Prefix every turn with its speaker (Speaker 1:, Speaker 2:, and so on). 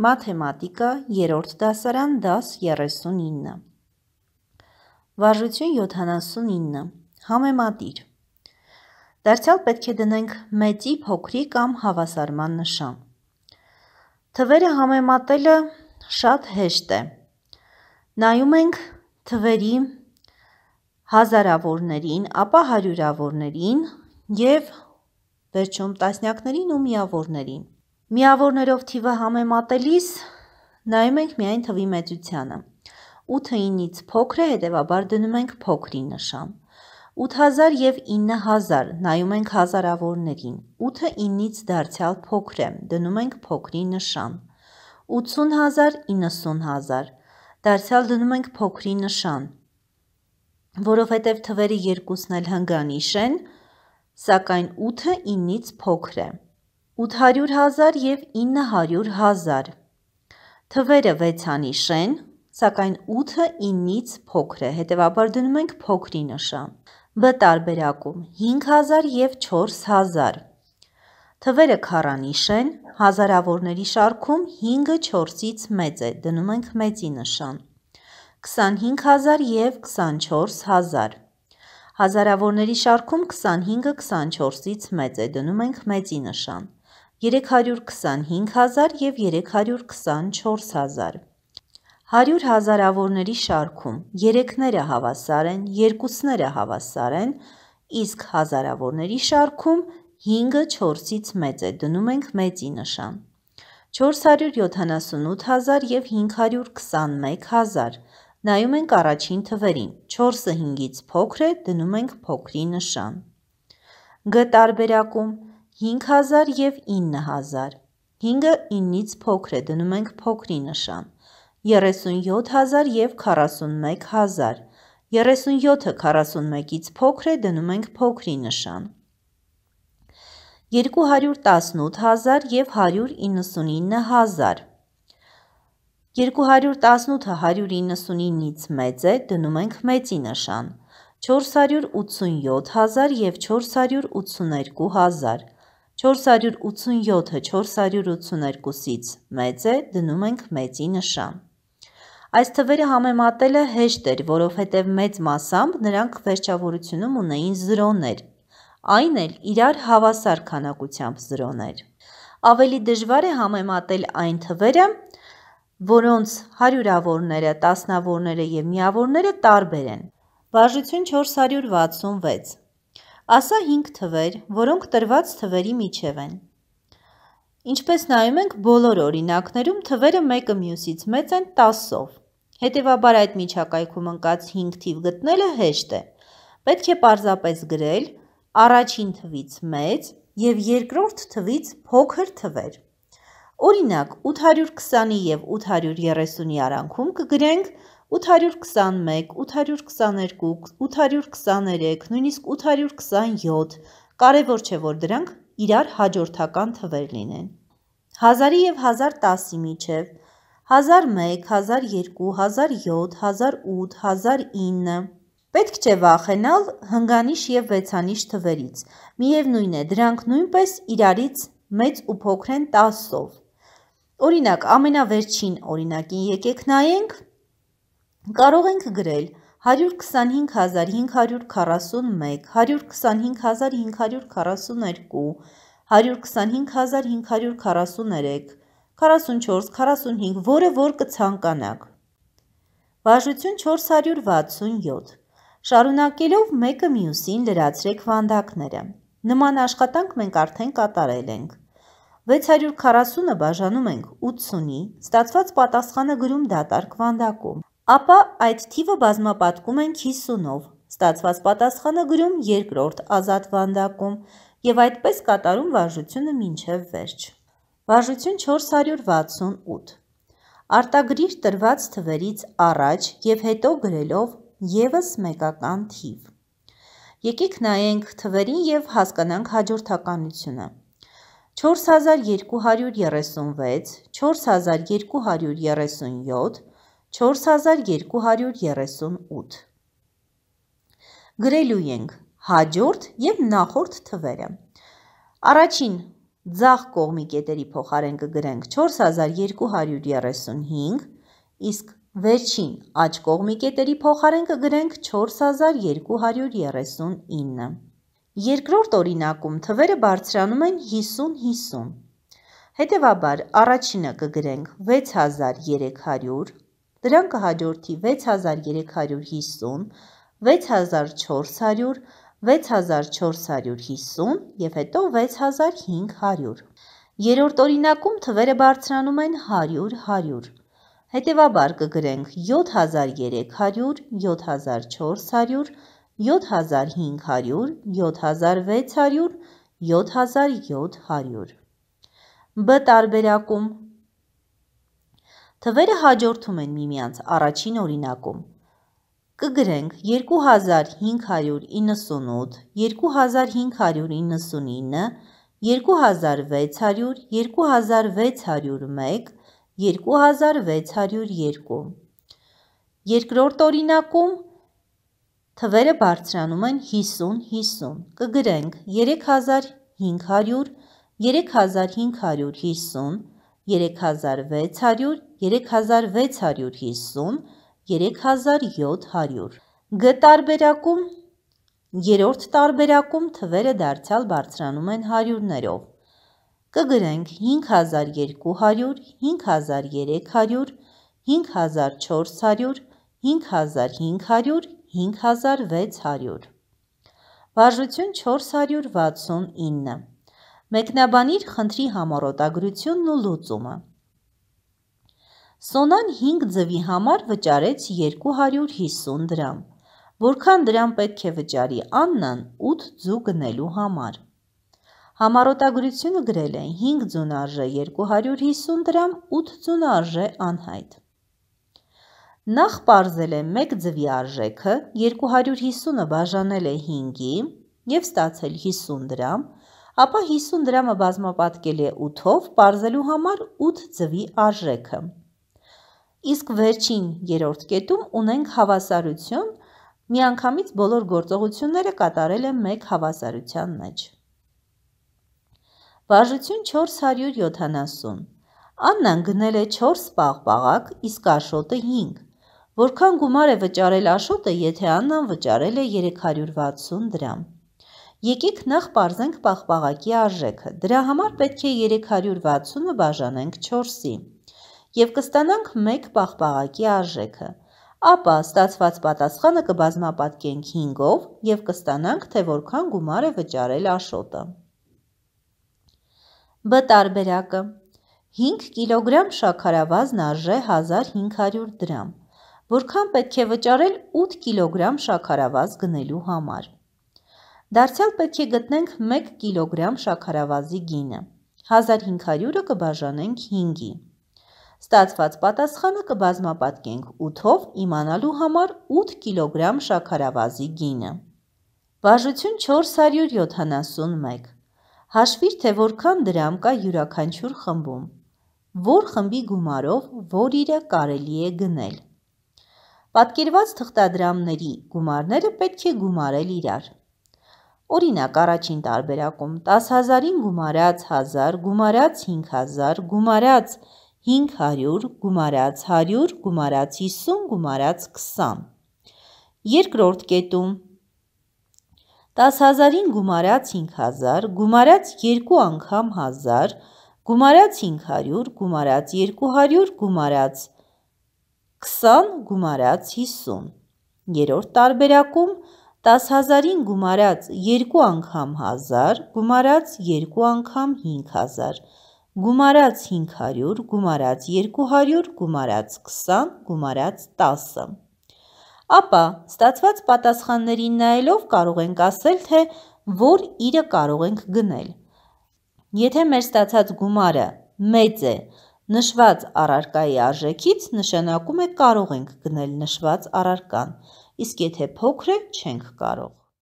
Speaker 1: Մաթեմատիկա 3-րդ դասարան դաս 39 Վարժություն 79 Համեմատիր Դարձյալ պետք է դնենք մեծի, փոքրի կամ հավասարման նշան։ Թվերը համեմատելը շատ հեշտ է։ Նայում ենք թվերի հազարավորներին, ապա հարյուրավորներին և վերջում տասնյակներին ու միավորներին։ Միավորներով թիվը համեմատելիս նայում ենք միայն թվի մեծությանը։ 8-ը 9-ից փոքր է, հետևաբար դնում ենք փոքրի նշան։ 8000 եւ 9000 նայում ենք հազարավորներին։ 8-ը 9-ից դարձյալ փոքր է, դնում ենք փոքրի նշան։ 80000 90000 դարձյալ դնում ենք փոքրի նշան։ Որովհետև թվերի երկուսն էլ հնգանիշ են, սակայն 8-ը 9-ից փոքր է։ 9 800 հազար և 900 հազար։ Թվերը վեցանիշ են, սակայն 8-ը 9-ից փոքր է, հետևաբար դնում ենք փոքրի նշան։ Բ տարբերակում 5000 և 4000։ Թվերը քարանիշ են, հազարավորների շարքում 5-ը 4-ից մեծ է, դնում ենք մեծի նշան։ 25000 և 24000։ Հազարավորների շարքում 25-ը 24-ից մեծ է, դնում ենք մեծի նշան։ 325 հազար և 324 հազար։ 100 հազարավորների շարքում երեքները հավասար են, երկուսները հավասար են, իսկ հազարավորների շարքում 5-ը 4-ից մեծ է, դնում ենք մեծի նշան։ 478 հազար և 521 հազար, նայում ենք առաջին թվերին, 4-ը 5-ից փոքր է, դնում ենք փոքրի նշան։ Գ տարբերակում 5000 և 9000։ 5-ը 9-ից փոքր է, դնում ենք փոքրի նշան։ 37000 և 41000։ 37-ը 41-ից փոքր է, դնում ենք փոքրի նշան։ 218000 և 199000։ 218-ը 199-ից մեծ է, դնում ենք մեծի նշան։ 487 հազար և 482 հազար։ 487-ը 482-ից մեծ է, դնում ենք մեծի նշան։ Այս թվերը համեմատելը հեշտ էր, որովհետև մեծ մասամբ նրանք վերջավորությունում ունեին զրոներ, այն էլ իրար հավասար քանակությամբ զրոներ։ Ավելի դժվար է համեմատել այն թվերը, որոնց հարյուրավորները, տասնավորները և միավորները տարբեր են։ Բաժություն 466 Ասա 5 թվեր, որոնք տրված թվերի միջև են։ Ինչպես նայում ենք բոլոր օրինակներում թվերը մեկը մյուսից մեծ են 10-ով։ Հետևաբար այդ միջակայքում ընկած 5 թիվ գտնելը հեշտ է։ Պետք է պարզապես գրել առաջին թվից մեծ եւ երկրորդ թվից փոքր թվեր։ Օրինակ 820-ի եւ 830-ի արանքում կգրենք 1 821, 822, 823, նույնիսկ 827, կարևոր չէ, որ դրանք իրար հաջորդական թվեր լինեն։ 1000-ի և 1010-ի միջև 1001, 1002, 1007, 1008, 1009 Պետք չէ վախենալ հնգանիշ և վեցանիշ թվերից։ Միևնույն է, դրանք նույնպես իրարից մեծ ու փոքր են 10-ով։ Օրինակ, ամենավերջին օրինակին եկեք նայենք 1000 Կարող ենք գրել 125541, 125542, 125543, 44, 45, որը որ կցանկանաք։ Բաժություն 467 Շարունակելով մեկը մյուսին լրացրեք վանդակները։ Նման աշխատանք մենք արդեն կատարել ենք։ 640-ը բաժանում ենք 80-ի, ստացված պատասխանը գրում դատարկ վանդակում ապա այդ թիվը բազմապատկում են 50-ով։ Ստացված պատասխանը գրում երկրորդ ազատ վանդակում եւ այդպես կատարում վարժությունը մինչև վերջ։ Վարժություն 468 արտագրիր տրված թվերից առաջ և հետո գրելով եվս մեկական թիվ։ Եկիք նայենք թվերին և հասկանանք հաջորդականությունը։ 4236, 4237, 4238։ Գրելու ենք հաջորդ և նախորդ թվերը։ Առաջին ձախ կողմի կետերի փոխարեն կգրենք 4235, իսկ վերջին աջ կողմի կետերի փոխարեն կգրենք 4239։ Երկրորդ օրինակում թվերը բարձրանում են 50-50։ Հետևաբար առաջինը կգրենք 6300, Դրան կհաջորդի 6350, 6400, 6450 և հետո 6500։ Երորդ օրինակում թվերը բարձրանում են 100-100։ Հետևաբար կգրենք 7300, 7400, 7500, 7600, 7700։ Բ տարբերակում Թվերը հաջորդում են միմյանց առաջին օրինակում։ Կգրենք 2598, 2599, 2600, 2601, 2602։ Երկրորդ օրինակում թվերը բարձրանում են 50-50։ Կգրենք 3500, 3550, 3600, 3650, 3700։ Գ տարբերակում երրորդ տարբերակում թվերը դարձյալ բարձրանում են հարյուրներով։ Կգրենք 5200, 5300, 5400, 5500, 5600։ Վարժություն 469։ Մեկնաբանիր խնդրի համառոտագրությունն ու լուծումը։ Սոնան 5 ձվի համար վճարեց 250 դրամ, որքան դրամ պետք է վճարի Աննան 8 ձու գնելու համար։ Համարոտագրությունը գրել է 5 ձուն արժե 250 դրամ, 8 ձուն արժե անհայտ։ Նախ պարզել է 1 ձվի արժեքը, 250-ը բաժանել է 5-ի և ստացել 50 դրամ, ապա 50 դրամը բազմապատկել է 8-ով, պարզելու համար 8 ձվի արժեքը։ Իսկ վերջին երրորդ կետում ունենք հավասարություն, միանգամից բոլոր գործողությունները կատարել են մեկ հավասարության մեջ։ Վարժություն 470 Աննան գնել է 4 պաղպաղակ, իսկ աշոտը 5։ Որքան գումար է վճարել աշոտը, եթե աննան վճարել է 360 դրամ։ Եկեք նախ պարզենք պաղպաղակի արժեքը։ Դրա համար պետք է 360-ը բաժանենք 4-ի եւ կստանանք 1 պաղպաղակի արժեքը։ Ապա ստացված պատասխանը կբազմապատկենք 5-ով եւ կստանանք, թե որքան գումար է վճարել Աշոտը։ Բ տարբերակը 5 կիլոգրամ շաքարավազն արժե 1500 դրամ։ Որքան պետք է վճարել 8 կիլոգրամ շաքարավազ գնելու համար։ Դարձյալ պետք է գտնենք 1 կիլոգրամ շաքարավազի գինը։ 1500-ը կբաժանենք 5-ի։ Ստացված պատասխանը կբազմապատկենք 8-ով իմանալու համար 8 կիլոգրամ շաքարավազի գինը։ Բաժություն 471 Հաշվիր, թե որքան դրամ կա յուրաքանչյուր խմբում։ Որ խմբի գումարով որ իրը կարելի է գնել։ Պատկերված թղթադրամների գումարները պետք է գումարել իրար։ Օրինակ առաջին տարբերակում 10000-ին գումարած 1000, գումարած 5000, գումարած 5000 500 գումարած 100 գումարած 50 գումարած 20։ Երկրորդ կետում 10000-ին գումարած 5000, գումարած 2 անգամ 1000, գումարած 500, գումարած 200, գումարած 20 գումարած 50։ Երորդ տարբերակում 10000-ին գումարած 2 անգամ 1000, գումարած 2 անգամ 5000, Գումարած 500, գումարած 200, գումարած 20, գումարած 10։ Ապա ստացված պատասխաններին նայելով կարող ենք ասել, թե որ իրը կարող ենք գնել։ Եթե մեր ստացած գումարը մեծ է, նշված առարկայի արժեքից նշանակում է կարող ենք գնել նշված առարկան, իսկ եթե փոքր է, չենք կարող։